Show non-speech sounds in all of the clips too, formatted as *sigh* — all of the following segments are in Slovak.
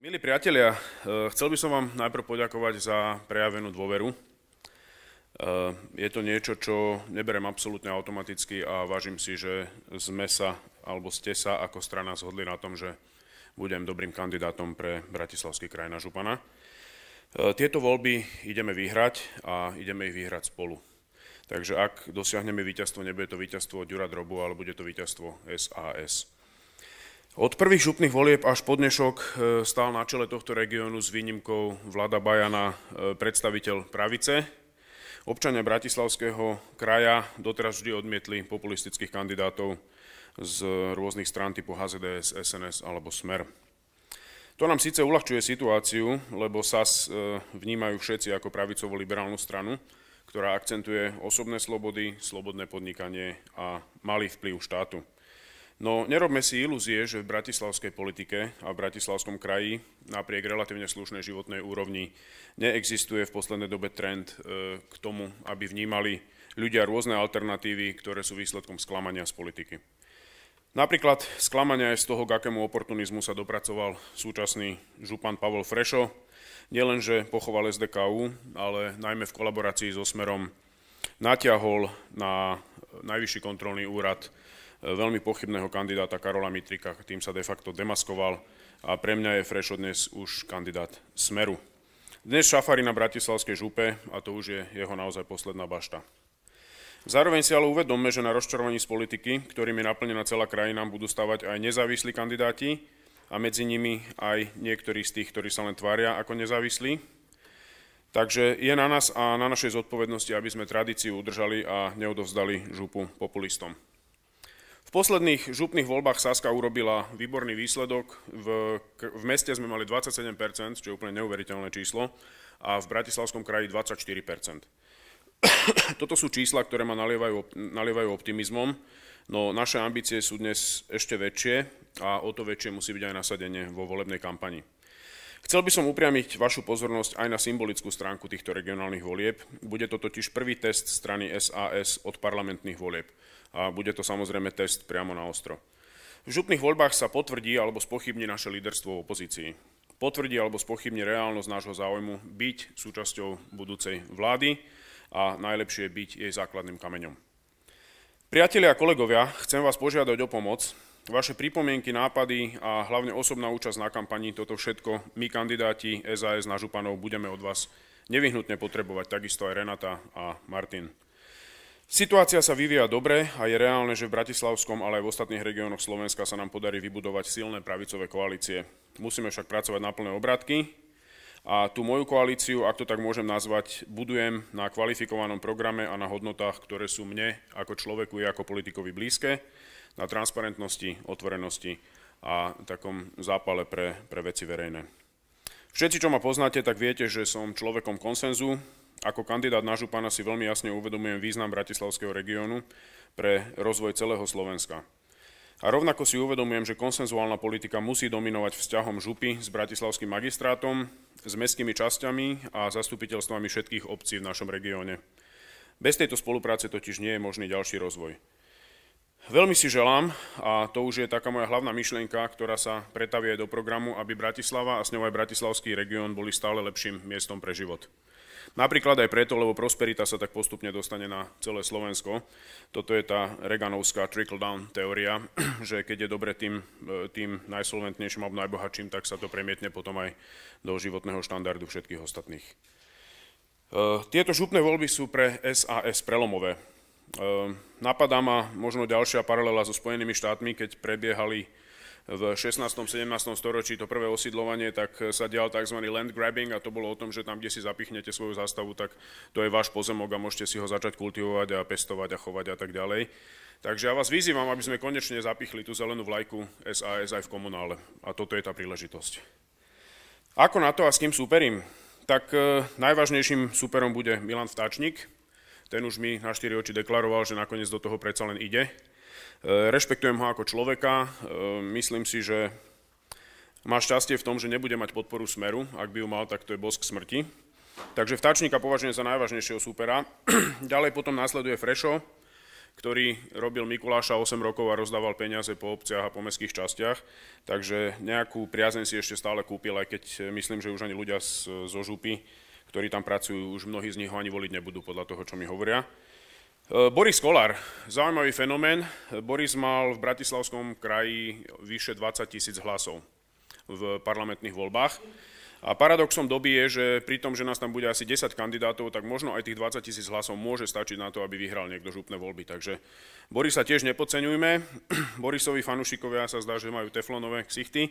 Milí priatelia, e, chcel by som vám najprv poďakovať za prejavenú dôveru. E, je to niečo, čo neberem absolútne automaticky a vážim si, že sme sa, alebo ste sa ako strana zhodli na tom, že budem dobrým kandidátom pre Bratislavský kraj na Župana. E, tieto voľby ideme vyhrať a ideme ich vyhrať spolu. Takže ak dosiahneme víťazstvo, nebude to víťazstvo Dura Drobu, ale bude to víťazstvo SAS. Od prvých župných volieb až po dnešok e, stál na čele tohto regiónu s výnimkou Vlada Bajana e, predstaviteľ pravice. Občania Bratislavského kraja doteraz vždy odmietli populistických kandidátov z rôznych strán typu HZDS, SNS alebo Smer. To nám síce uľahčuje situáciu, lebo SAS e, vnímajú všetci ako pravicovo-liberálnu stranu, ktorá akcentuje osobné slobody, slobodné podnikanie a malý vplyv štátu. No nerobme si ilúzie, že v bratislavskej politike a v bratislavskom kraji napriek relatívne slušnej životnej úrovni neexistuje v poslednej dobe trend e, k tomu, aby vnímali ľudia rôzne alternatívy, ktoré sú výsledkom sklamania z politiky. Napríklad sklamania je z toho, k akému oportunizmu sa dopracoval súčasný župan Pavel Frešo, nielenže pochoval SDKU, ale najmä v kolaborácii so Smerom natiahol na najvyšší kontrolný úrad veľmi pochybného kandidáta Karola Mitrika, tým sa de facto demaskoval a pre mňa je Frešo dnes už kandidát Smeru. Dnes šafári na Bratislavskej župe a to už je jeho naozaj posledná bašta. Zároveň si ale uvedomme, že na rozčarovaní z politiky, ktorým je naplnená celá krajina, budú stavať aj nezávislí kandidáti a medzi nimi aj niektorí z tých, ktorí sa len tvária ako nezávislí. Takže je na nás a na našej zodpovednosti, aby sme tradíciu udržali a neodovzdali župu populistom. V posledných župných voľbách Saska urobila výborný výsledok. V, v meste sme mali 27%, čo je úplne neuveriteľné číslo, a v Bratislavskom kraji 24%. *coughs* Toto sú čísla, ktoré ma nalievajú, nalievajú optimizmom, no naše ambície sú dnes ešte väčšie a o to väčšie musí byť aj nasadenie vo volebnej kampanii. Chcel by som upriamiť vašu pozornosť aj na symbolickú stránku týchto regionálnych volieb. Bude to totiž prvý test strany SAS od parlamentných volieb. A bude to samozrejme test priamo na ostro. V župných voľbách sa potvrdí alebo spochybní naše líderstvo v opozícii. Potvrdí alebo spochybní reálnosť nášho záujmu byť súčasťou budúcej vlády a najlepšie byť jej základným kameňom. Priatelia a kolegovia, chcem vás požiadať o pomoc, Vaše pripomienky, nápady a hlavne osobná účasť na kampani, toto všetko my kandidáti SAS na županov budeme od vás nevyhnutne potrebovať, takisto aj Renata a Martin. Situácia sa vyvíja dobre a je reálne, že v Bratislavskom, ale aj v ostatných regiónoch Slovenska sa nám podarí vybudovať silné pravicové koalície. Musíme však pracovať na plné obratky, a tú moju koalíciu, ak to tak môžem nazvať, budujem na kvalifikovanom programe a na hodnotách, ktoré sú mne ako človeku i ako politikovi blízke na transparentnosti, otvorenosti a takom zápale pre, pre veci verejné. Všetci, čo ma poznáte, tak viete, že som človekom konsenzu. Ako kandidát na župana si veľmi jasne uvedomujem význam Bratislavského regiónu pre rozvoj celého Slovenska. A rovnako si uvedomujem, že konsenzuálna politika musí dominovať vzťahom župy s bratislavským magistrátom, s mestskými časťami a zastupiteľstvami všetkých obcí v našom regióne. Bez tejto spolupráce totiž nie je možný ďalší rozvoj. Veľmi si želám, a to už je taká moja hlavná myšlienka, ktorá sa pretavie do programu, aby Bratislava a s ňou aj Bratislavský región boli stále lepším miestom pre život. Napríklad aj preto, lebo prosperita sa tak postupne dostane na celé Slovensko. Toto je tá Reganovská trickle-down teória, *clears throat* že keď je dobre tým, e, tým najsolventnejším alebo najbohatším, tak sa to premietne potom aj do životného štandardu všetkých ostatných. E, tieto župné voľby sú pre SAS prelomové. Ehm, napadá ma možno ďalšia paralela so Spojenými štátmi, keď prebiehali v 16. 17. storočí to prvé osídlovanie, tak sa dial tzv. land grabbing a to bolo o tom, že tam, kde si zapichnete svoju zástavu, tak to je váš pozemok a môžete si ho začať kultivovať a pestovať a chovať a tak ďalej. Takže ja vás vyzývam, aby sme konečne zapichli tú zelenú vlajku SAS aj v komunále. A toto je tá príležitosť. Ako na to a s kým súperím? Tak eh, najvážnejším súperom bude Milan Vtáčnik, ten už mi na štyri oči deklaroval, že nakoniec do toho predsa len ide. E, rešpektujem ho ako človeka, e, myslím si, že má šťastie v tom, že nebude mať podporu Smeru, ak by ju mal, tak to je bosk smrti. Takže Vtáčnika považujem za najvážnejšieho súpera. *clears throat* Ďalej potom následuje Frešo, ktorý robil Mikuláša 8 rokov a rozdával peniaze po obciach a po mestských častiach, takže nejakú priazen si ešte stále kúpil, aj keď myslím, že už ani ľudia z, zo župy ktorí tam pracujú, už mnohí z nich ho ani voliť nebudú podľa toho, čo mi hovoria. E, Boris Kolár, zaujímavý fenomén. Boris mal v Bratislavskom kraji vyše 20 tisíc hlasov v parlamentných voľbách. A paradoxom doby je, že pri tom, že nás tam bude asi 10 kandidátov, tak možno aj tých 20 tisíc hlasov môže stačiť na to, aby vyhral niekto župné voľby. Takže Borisa tiež nepodceňujme. *clears throat* Borisovi fanúšikovia sa zdá, že majú teflonové ksichty, e,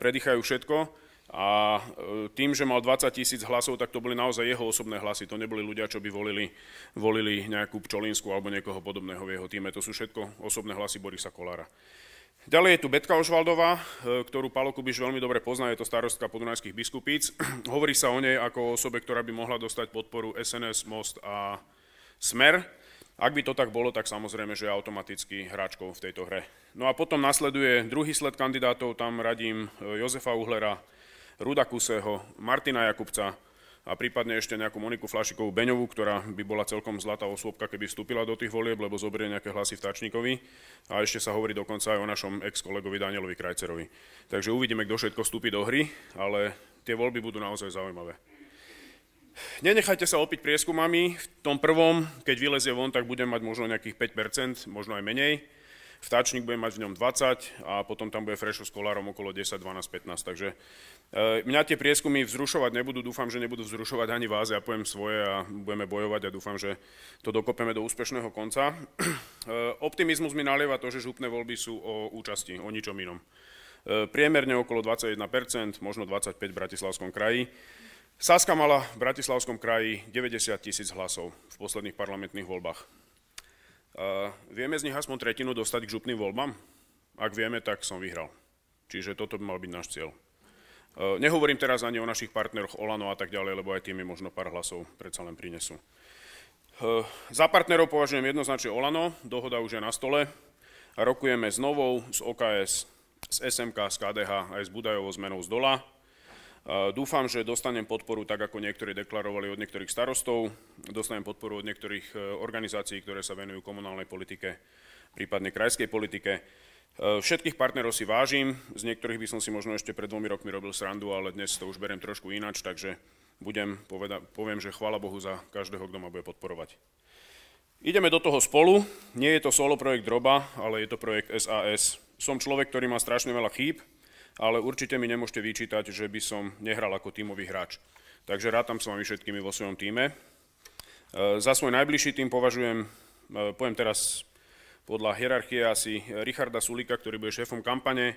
predýchajú všetko. A e, tým, že mal 20 tisíc hlasov, tak to boli naozaj jeho osobné hlasy. To neboli ľudia, čo by volili, volili nejakú Pčolinsku alebo niekoho podobného v jeho týme. To sú všetko osobné hlasy Borisa Kolára. Ďalej je tu Betka Ožvaldová, e, ktorú Palo Kubiš veľmi dobre pozná, je to starostka podunajských biskupíc. *clears throat* Hovorí sa o nej ako o osobe, ktorá by mohla dostať podporu SNS, Most a Smer. Ak by to tak bolo, tak samozrejme, že je automaticky hráčkou v tejto hre. No a potom nasleduje druhý sled kandidátov, tam radím e, Jozefa Uhlera, Ruda Kuseho, Martina Jakubca a prípadne ešte nejakú Moniku Flašikovú Beňovú, ktorá by bola celkom zlatá osôbka, keby vstúpila do tých volieb, lebo zoberie nejaké hlasy vtáčnikovi. A ešte sa hovorí dokonca aj o našom ex-kolegovi Danielovi Krajcerovi. Takže uvidíme, kto všetko vstúpi do hry, ale tie voľby budú naozaj zaujímavé. Nenechajte sa opiť prieskumami. V tom prvom, keď vylezie von, tak budem mať možno nejakých 5%, možno aj menej. Vtáčnik bude mať v ňom 20 a potom tam bude frešo s kolárom okolo 10, 12, 15. Takže e, mňa tie prieskumy vzrušovať nebudú, dúfam, že nebudú vzrušovať ani vás, ja poviem svoje a budeme bojovať a dúfam, že to dokopeme do úspešného konca. E, optimizmus mi nalieva to, že župné voľby sú o účasti, o ničom inom. E, priemerne okolo 21%, možno 25 v Bratislavskom kraji. Saska mala v Bratislavskom kraji 90 tisíc hlasov v posledných parlamentných voľbách vieme z nich aspoň tretinu dostať k župným voľbám? Ak vieme, tak som vyhral. Čiže toto by mal byť náš cieľ. E, nehovorím teraz ani o našich partneroch Olano a tak ďalej, lebo aj tými možno pár hlasov predsa len prinesú. E, za partnerov považujem jednoznačne Olano, dohoda už je na stole. Rokujeme s Novou, s OKS, s SMK, s KDH aj s Budajovou zmenou z dola. Eh, dúfam, že dostanem podporu, tak ako niektorí deklarovali od niektorých starostov, dostanem podporu od niektorých eh, organizácií, ktoré sa venujú komunálnej politike, prípadne krajskej politike. Eh, všetkých partnerov si vážim, z niektorých by som si možno ešte pred dvomi rokmi robil srandu, ale dnes to už beriem trošku inač, takže budem poveda- poviem, že chvála Bohu za každého, kto ma bude podporovať. Ideme do toho spolu, nie je to solo projekt Droba, ale je to projekt SAS. Som človek, ktorý má strašne veľa chýb, ale určite mi nemôžete vyčítať, že by som nehral ako tímový hráč. Takže rátam s vami všetkými vo svojom týme. E, za svoj najbližší tým považujem, e, poviem teraz podľa hierarchie asi Richarda Sulika, ktorý bude šéfom kampane,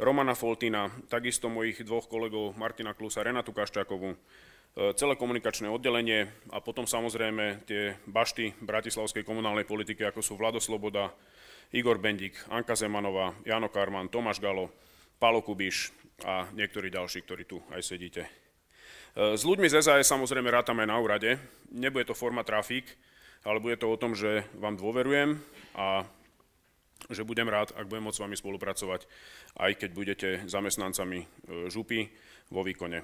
Romana Foltina, takisto mojich dvoch kolegov Martina Klusa, Renatu Kaščákovú, e, celé komunikačné oddelenie a potom samozrejme tie bašty bratislavskej komunálnej politiky, ako sú Vlado Sloboda, Igor Bendik, Anka Zemanová, Jano Karman, Tomáš Galo, Pálo Kubiš a niektorí ďalší, ktorí tu aj sedíte. E, s ľuďmi z SAS samozrejme rátame na úrade. Nebude to forma trafík, ale bude to o tom, že vám dôverujem a že budem rád, ak budem môcť s vami spolupracovať, aj keď budete zamestnancami e, župy vo výkone.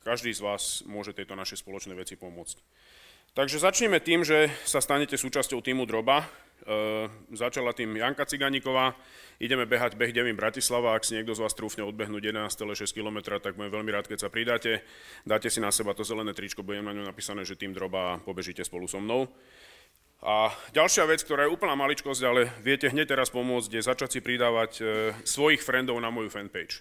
Každý z vás môže tejto našej spoločnej veci pomôcť. Takže začneme tým, že sa stanete súčasťou týmu Droba, E, začala tým Janka Ciganíková. Ideme behať beh 9 Bratislava, ak si niekto z vás trúfne odbehnúť 11,6 km, tak budem veľmi rád, keď sa pridáte. Dáte si na seba to zelené tričko, budem na ňu napísané, že tým droba a pobežíte spolu so mnou. A ďalšia vec, ktorá je úplná maličkosť, ale viete hneď teraz pomôcť, je začať si pridávať e, svojich friendov na moju fanpage.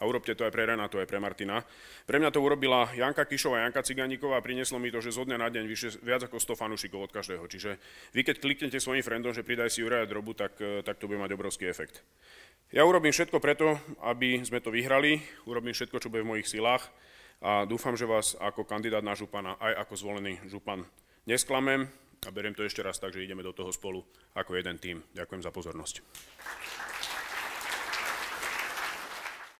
A urobte to aj pre Renátu, aj pre Martina. Pre mňa to urobila Janka Kišová, Janka Ciganíková a prinieslo mi to, že zo dňa na deň vyše, viac ako 100 fanúšikov od každého. Čiže vy keď kliknete svojim friendom, že pridaj si Juraja Drobu, tak, eh, tak to bude mať obrovský efekt. Ja urobím všetko preto, aby sme to vyhrali, urobím všetko, čo bude v mojich silách a dúfam, že vás ako kandidát na župana, aj ako zvolený župan nesklamem a beriem to ešte raz tak, že ideme do toho spolu ako jeden tým. Ďakujem za pozornosť.